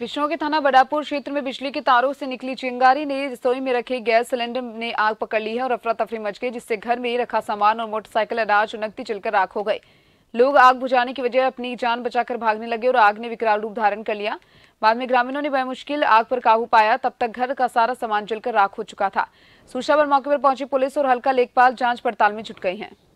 विष्णु के थाना बडापुर क्षेत्र में बिजली के तारों से निकली चिंगारी ने रसोई में रखे गैस सिलेंडर ने आग पकड़ ली है और अफरा तफरी मच गई जिससे घर में रखा सामान और मोटरसाइकिल अनाज नकदी चलकर राख हो गए लोग आग बुझाने की वजह अपनी जान बचाकर भागने लगे और आग ने विकराल रूप धारण कर लिया बाद में ग्रामीणों ने बेमुश्किल आग पर काबू पाया तब तक घर का सारा सामान जलकर राख हो चुका था सूचना पर मौके पर पहुंची पुलिस और हल्का लेखपाल जांच पड़ताल में जुट गई है